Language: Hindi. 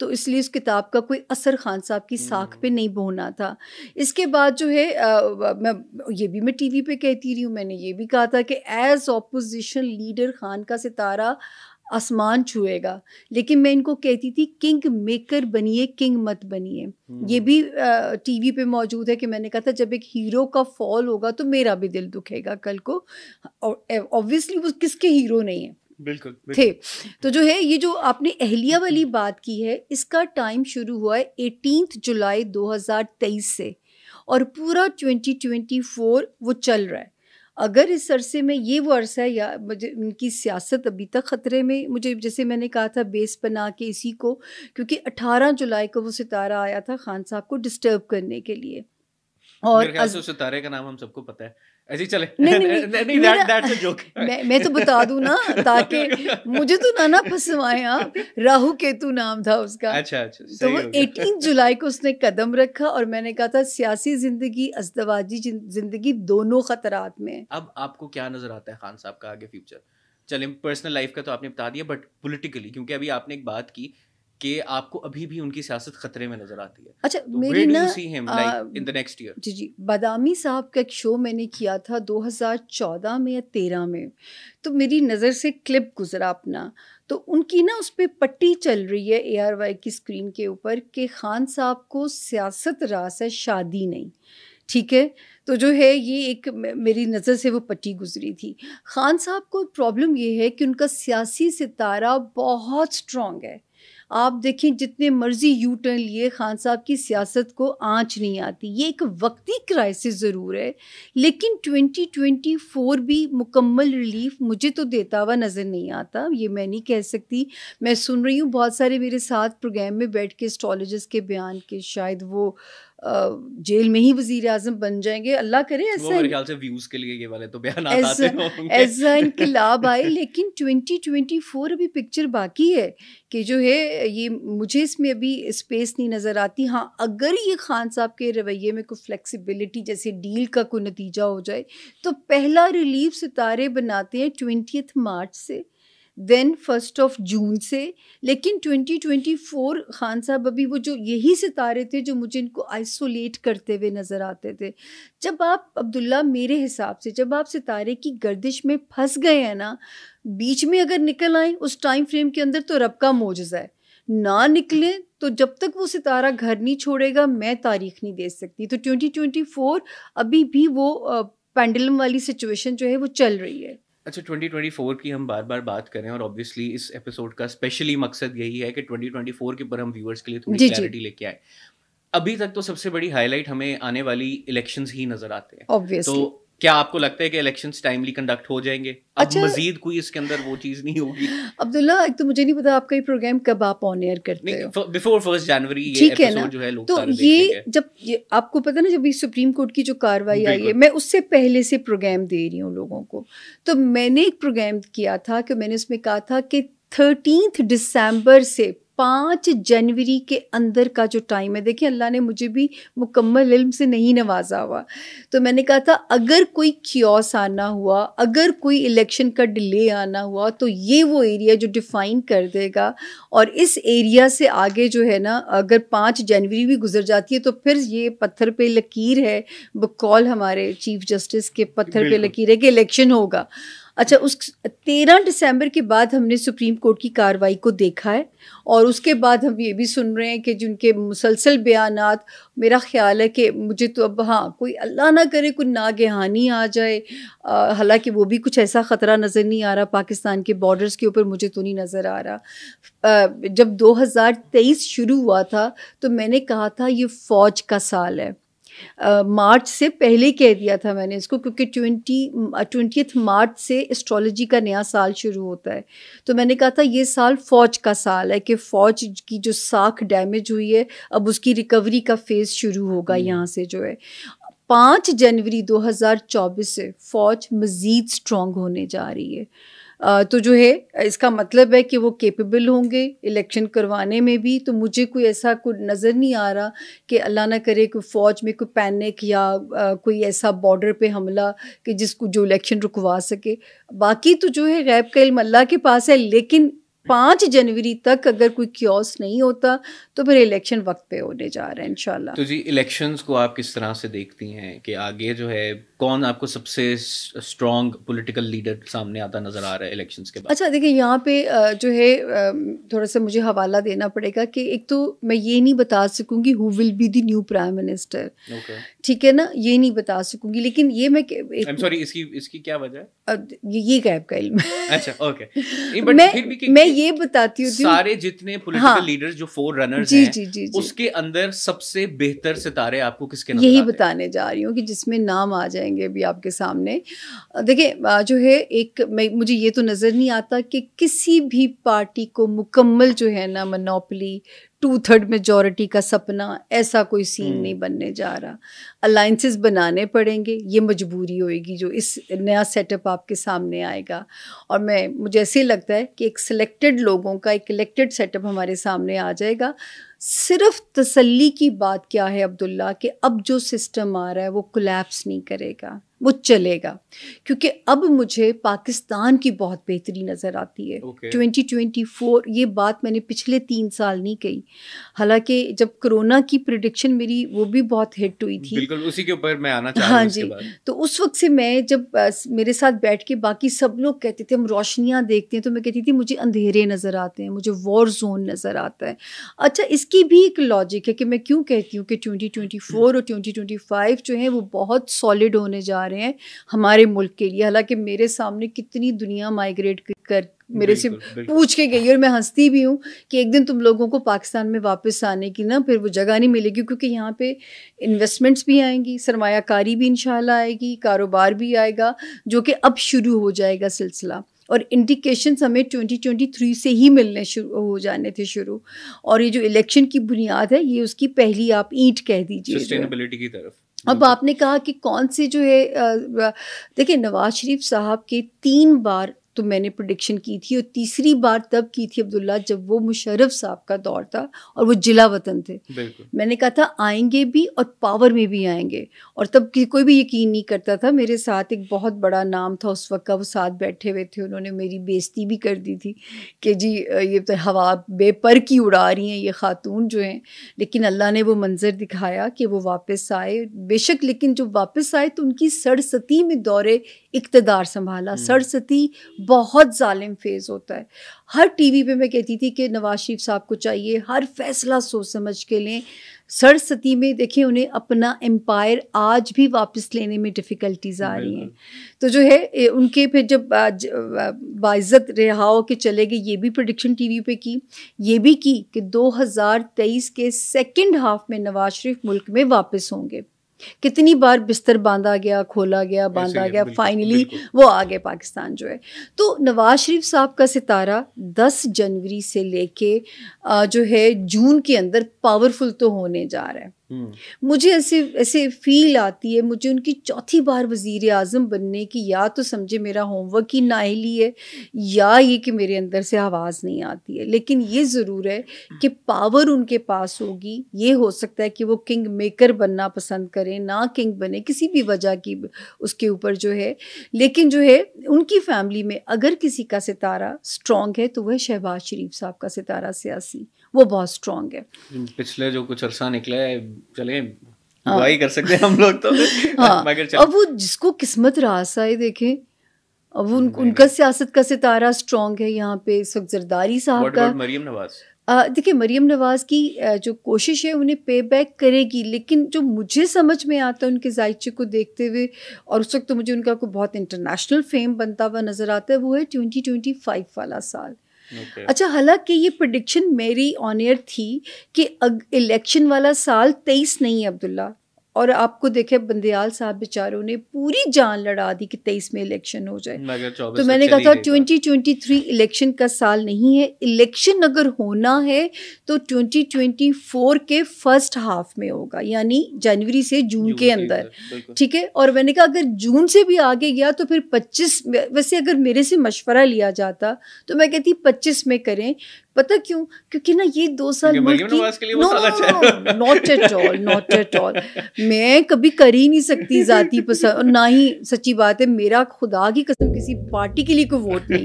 तो इसलिए उस किताब का कोई असर खान साहब की साख पे नहीं बोना था इसके बाद जो है आ, मैं ये भी मैं टीवी पे कहती रही हूँ मैंने ये भी कहा था कि एज़ ऑपोजिशन लीडर खान का सितारा आसमान छुएगा लेकिन मैं इनको कहती थी किंग मेकर बनिए किंग मत बनिए हम्म। ये भी टीवी पे मौजूद है कि मैंने कहा था जब एक हीरो का फॉल होगा तो मेरा भी दिल दुखेगा कल को और ऑब्वियसली वो किसके हीरो नहीं है बिल्कुल, बिल्कुल थे तो जो है ये जो आपने अहलिया वाली बात की है इसका टाइम शुरू हुआ है एटीन जुलाई 2023 से और पूरा 2024 वो चल रहा है अगर इस अरसे में ये वो अरसा है या मुझे उनकी सियासत अभी तक ख़तरे में मुझे जैसे मैंने कहा था बेस बना के इसी को क्योंकि 18 जुलाई को वो सितारा आया था खान साहब को डिस्टर्ब करने के लिए और अज... सितारे का नाम हम सबको पता है ऐसे चले नहीं नहीं नहीं दैट दैट्स अ जोक मैं मैं तो बता दू ना ताकि मुझे तो ना ना फंसवाएं आप राहु केतु नाम था उसका अच्छा अच्छा तो वो एटीन जुलाई को उसने कदम रखा और मैंने कहा था सियासी जिंदगी अजदवाजी जिंदगी दोनों खतरात में अब आपको क्या नजर आता है खान साहब का आगे फ्यूचर चलें पर्सनल लाइफ का तो आपने बता दिया बट पोलिटिकली क्योंकि अभी आपने एक बात की कि आपको अभी भी उनकी सियासत खतरे में नजर आती है अच्छा तो मेरी ना इन द नेक्स्ट ईयर जी जी बादामी साहब का एक शो मैंने किया था 2014 में या 13 में तो मेरी नज़र से क्लिप गुजरा अपना तो उनकी ना उस पर पट्टी चल रही है ए आर वाई की स्क्रीन के ऊपर कि खान साहब को सियासत रास है शादी नहीं ठीक है तो जो है ये एक मेरी नज़र से वो पट्टी गुजरी थी खान साहब को प्रॉब्लम ये है कि उनका सियासी सितारा बहुत स्ट्रॉन्ग है आप देखें जितने मर्जी यू टर्न लिए खान साहब की सियासत को आंच नहीं आती ये एक वक्ती क्राइसिस ज़रूर है लेकिन 2024 भी मुकम्मल रिलीफ मुझे तो देता हुआ नज़र नहीं आता ये मैं नहीं कह सकती मैं सुन रही हूँ बहुत सारे मेरे साथ प्रोग्राम में बैठ के एस्ट्रोलॉजिस्ट के बयान के शायद वो जेल में ही वजीर आजम बन जाएंगे अल्लाह करे ऐसा ख्याल से व्यूज के लिए ये वाले तो बयान ऐसा इनकलाब आए लेकिन 2024 अभी पिक्चर बाकी है कि जो है ये मुझे इसमें अभी स्पेस नहीं नज़र आती हाँ अगर ये खान साहब के रवैये में कोई फ्लेक्सिबिलिटी जैसे डील का कोई नतीजा हो जाए तो पहला रिलीफ सितारे बनाते हैं ट्वेंटियथ मार्च से देन फर्स्ट ऑफ जून से लेकिन 2024 खान साहब अभी वो जो यही सितारे थे जो मुझे इनको आइसोलेट करते हुए नज़र आते थे जब आप अब्दुल्ला मेरे हिसाब से जब आप सितारे की गर्दिश में फंस गए हैं ना बीच में अगर निकल आए उस टाइम फ्रेम के अंदर तो रब का मोजा है ना निकलें तो जब तक वो सितारा घर नहीं छोड़ेगा मैं तारीख नहीं दे सकती तो 2024 अभी भी वो पेंडलम वाली सिचुएशन जो है वो चल रही है अच्छा 2024 की हम बार बार बात करें और ऑब्वियसली इस एपिसोड का स्पेशली मकसद यही है कि 2024 के ऊपर हम व्यूअर्स के लिए थोड़ी क्लैरिटी लेके आए अभी तक तो सबसे बड़ी हाईलाइट हमें आने वाली इलेक्शंस ही नजर आते हैं Obviously. तो क्या आपको लगता है कि इलेक्शन टाइमली कंडक्ट हो जाएंगे अब अच्छा, मजीद कोई इसके अंदर वो चीज नहीं होगी अब्दुल्ला एक तो मुझे नहीं पता आपका ये प्रोग्राम कब आप ऑन एयर करते हो बिफोर फर्स्ट जनवरी ठीक है ना जो है लोग तो ये जब ये आपको पता ना जब ये सुप्रीम कोर्ट की जो कार्रवाई आई है मैं उससे पहले से प्रोग्राम दे रही हूँ लोगों को तो मैंने एक प्रोग्राम किया था कि मैंने उसमें कहा था कि थर्टीथ दिसंबर से पाँच जनवरी के अंदर का जो टाइम है देखिए अल्लाह ने मुझे भी मुकम्मल इल्म से नहीं नवाजा हुआ तो मैंने कहा था अगर कोई क्योस आना हुआ अगर कोई इलेक्शन का डिले आना हुआ तो ये वो एरिया जो डिफ़ाइन कर देगा और इस एरिया से आगे जो है ना अगर पाँच जनवरी भी गुजर जाती है तो फिर ये पत्थर पे लकीर है बकौल हमारे चीफ जस्टिस के पत्थर पे लकीर है कि इलेक्शन होगा अच्छा उस तेरह दिसंबर के बाद हमने सुप्रीम कोर्ट की कार्रवाई को देखा है और उसके बाद हम ये भी सुन रहे हैं कि जिनके मुसलसल बयान मेरा ख्याल है कि मुझे तो अब हाँ कोई अल्लाह ना करे कोई नागहानी आ जाए हालांकि वो भी कुछ ऐसा ख़तरा नज़र नहीं आ रहा पाकिस्तान के बॉर्डर्स के ऊपर मुझे तो नहीं नज़र आ रहा आ, जब 2023 शुरू हुआ था तो मैंने कहा था ये फ़ौज का साल है मार्च से पहले कह दिया था मैंने इसको क्योंकि ट्वेंटी ट्वेंटी मार्च से एस्ट्रोलॉजी का नया साल शुरू होता है तो मैंने कहा था ये साल फ़ौज का साल है कि फ़ौज की जो साख डैमेज हुई है अब उसकी रिकवरी का फेज़ शुरू होगा हम्म। यहाँ से जो है पाँच जनवरी 2024 से फ़ौज मज़ीद स्ट्रॉन्ग होने जा रही है तो जो है इसका मतलब है कि वो केपेबल होंगे इलेक्शन करवाने में भी तो मुझे कोई ऐसा कोई नज़र नहीं आ रहा कि अल्लाह ना करे कोई फ़ौज में कोई पैनिक या कोई ऐसा बॉर्डर पे हमला कि जिसको जो इलेक्शन रुकवा सके बाकी तो जो है गैब का इल्म अल्लाह के पास है लेकिन पांच जनवरी तक अगर कोई क्योस नहीं होता तो फिर इलेक्शन वक्त पे होने जा रहे हैं इंशाल्लाह तो जी इलेक्शंस को आप किस तरह से देखती हैं कि आगे जो है कौन आपको सबसे स्ट्रॉन्ग पॉलिटिकल लीडर सामने आता नज़र आ रहा है इलेक्शंस के बाद अच्छा देखिए यहाँ पे जो है थोड़ा सा मुझे हवाला देना पड़ेगा कि एक तो मैं ये नहीं बता सकूंगी who will be the new prime minister ठीक है ना ये नहीं बता सकूंगी लेकिन ये मैं सॉरी इसकी इसकी क्या वजह ये गैप का इल्म अच्छा ओके मैं ये बताती हूँ सारे जितने पोलिटिकल हाँ, जो फोर रनर जी, जी, जी, जी, उसके अंदर सबसे बेहतर सितारे आपको किसके यही बताने जा रही हूँ कि जिसमें नाम आ जाएंगे अभी आपके सामने देखिए जो है एक मुझे ये तो नज़र नहीं आता कि किसी भी पार्टी को मुकम्मल जो है ना मनोपली टू थर्ड मेजोरिटी का सपना ऐसा कोई सीन हम्म। नहीं बनने जा रहा अलाइंसेस बनाने पड़ेंगे ये मजबूरी होएगी जो इस नया सेटअप आपके सामने आएगा और मैं मुझे ऐसे लगता है कि एक सिलेक्टेड लोगों का एक इलेक्टेड सेटअप हमारे सामने आ जाएगा सिर्फ तसल्ली की बात क्या है अब्दुल्ला कि अब जो सिस्टम आ रहा है वो कोलैप्स नहीं करेगा वो चलेगा क्योंकि अब मुझे पाकिस्तान की बहुत बेहतरी नज़र आती है ट्वेंटी ट्वेंटी फोर ये बात मैंने पिछले तीन साल नहीं कही हालांकि जब कोरोना की प्रोडिक्शन मेरी वो भी बहुत हिट हुई थी बिल्कुल उसी के ऊपर मैं आना चाह हाँ जी तो उस वक्त से मैं जब मेरे साथ बैठ के बाकी सब लोग कहते थे हम रोशनियाँ देखते हैं तो मैं कहती थी मुझे अंधेरे नज़र आते हैं मुझे वॉर जोन नज़र आता है अच्छा इसकी भी एक लॉजिक है कि मैं क्यों कहती हूँ कि ट्वेंटी और ट्वेंटी जो है वो बहुत सॉलिड होने जा आ रहे हैं हमारे मुल्क के लिए हालांकि मेरे सामने कितनी दुनिया माइग्रेट कर मेरे से पूछ के गई और मैं हंसती भी हूँ कि एक दिन तुम लोगों को पाकिस्तान में वापस आने की ना फिर वो जगह नहीं मिलेगी क्योंकि यहाँ पे इन्वेस्टमेंट्स भी आएंगी सरमायाकारी भी इंशाल्लाह आएगी कारोबार भी आएगा जो कि अब शुरू हो जाएगा सिलसिला और इंडिकेशन हमें 2023 से ही मिलने शुरू हो जाने थे शुरू और ये जो इलेक्शन की बुनियाद है ये उसकी पहली आप ईंट कह दीजिए सस्टेनेबिलिटी की तरफ अब आपने कहा कि कौन सी जो है देखिए नवाज शरीफ साहब की तीन बार तो मैंने प्रोडिक्शन की थी और तीसरी बार तब की थी अब्दुल्ला जब वो मुशरफ साहब का दौर था और वो जिला वतन थे मैंने कहा था आएंगे भी और पावर में भी आएंगे और तब कोई भी यकीन नहीं करता था मेरे साथ एक बहुत बड़ा नाम था उस वक्त का वो साथ बैठे हुए थे उन्होंने मेरी बेजती भी कर दी थी कि जी ये तो हवा बेपर की उड़ा रही हैं ये खातून जो हैं लेकिन अल्लाह ने वो मंज़र दिखाया कि वो वापस आए बेशक लेकिन जो वापस आए तो उनकी सरसती में दौरे इकतदार संभाला हम्म। सरस्वती बहुत ालिम फेज़ होता है हर टीवी पे मैं कहती थी कि नवाज शरीफ साहब को चाहिए हर फैसला सोच समझ के लें सरस्वती में देखिए उन्हें अपना एम्पायर आज भी वापस लेने में डिफ़िकल्टीज आ रही हैं तो जो है उनके फिर जब बाज़त रिहाओ के चले गए ये भी प्रोडिक्शन टीवी पे की ये भी की कि 2023 के सेकंड हाफ में नवाज शरीफ मुल्क में वापस होंगे कितनी बार बिस्तर बांधा गया खोला गया बांधा गया फाइनली वो आ गए पाकिस्तान जो है तो नवाज शरीफ साहब का सितारा 10 जनवरी से लेके जो है जून के अंदर पावरफुल तो होने जा रहा है मुझे ऐसे ऐसे फील आती है मुझे उनकी चौथी बार वजीर आज़म बनने की या तो समझे मेरा होमवर्क ही नाहली है या ये कि मेरे अंदर से आवाज़ नहीं आती है लेकिन ये ज़रूर है कि पावर उनके पास होगी ये हो सकता है कि वो किंग मेकर बनना पसंद करें ना किंग बने किसी भी वजह की उसके ऊपर जो है लेकिन जो है उनकी फैमिली में अगर किसी का सितारा स्ट्रॉन्ग है तो वह शहबाज शरीफ साहब का सितारा सियासी वो बहुत स्ट्रॉन्ग है पिछले जो कुछ अरसा निकला है चले हाँ। कर सकते हैं हम लोग तो हाँ अब वो जिसको किस्मत रासा है देखें अब उन उनका सियासत का सितारा स्ट्रॉन्ग है यहाँ पे इस वक्त जरदारी साहब का मरियम नवाज देखिए मरियम नवाज की जो कोशिश है उन्हें पे बैक करेगी लेकिन जो मुझे समझ में आता है उनके जायचे को देखते हुए और उस वक्त तो मुझे उनका कोई बहुत इंटरनेशनल फेम बनता हुआ नज़र आता है वो है ट्वेंटी ट्वेंटी फाइव वाला साल okay. अच्छा हालांकि ये प्रडिक्शन मेरी ऑनियर थी कि इलेक्शन वाला साल तेईस नहीं है अब्दुल्ला और आपको देखे बंदयाल साहब बेचारों ने पूरी जान लड़ा दी कि तेईस में इलेक्शन हो जाए तो, तो मैंने कहा था तो। ट्वेंटी ट्वेंटी थ्री इलेक्शन का साल नहीं है इलेक्शन अगर होना है तो ट्वेंटी ट्वेंटी फोर के फर्स्ट हाफ में होगा यानी जनवरी से जून के अंदर ठीक है और मैंने कहा अगर जून से भी आगे गया तो फिर पच्चीस वैसे अगर मेरे से मशवरा लिया जाता तो मैं कहती पच्चीस में करें पता क्यों क्योंकि ना ये दो साल not at all not at all मैं कभी कर ही नहीं सकती जाती पसंद ना ही सच्ची बात है मेरा खुदा की कसम किसी पार्टी के लिए कोई वोट नहीं है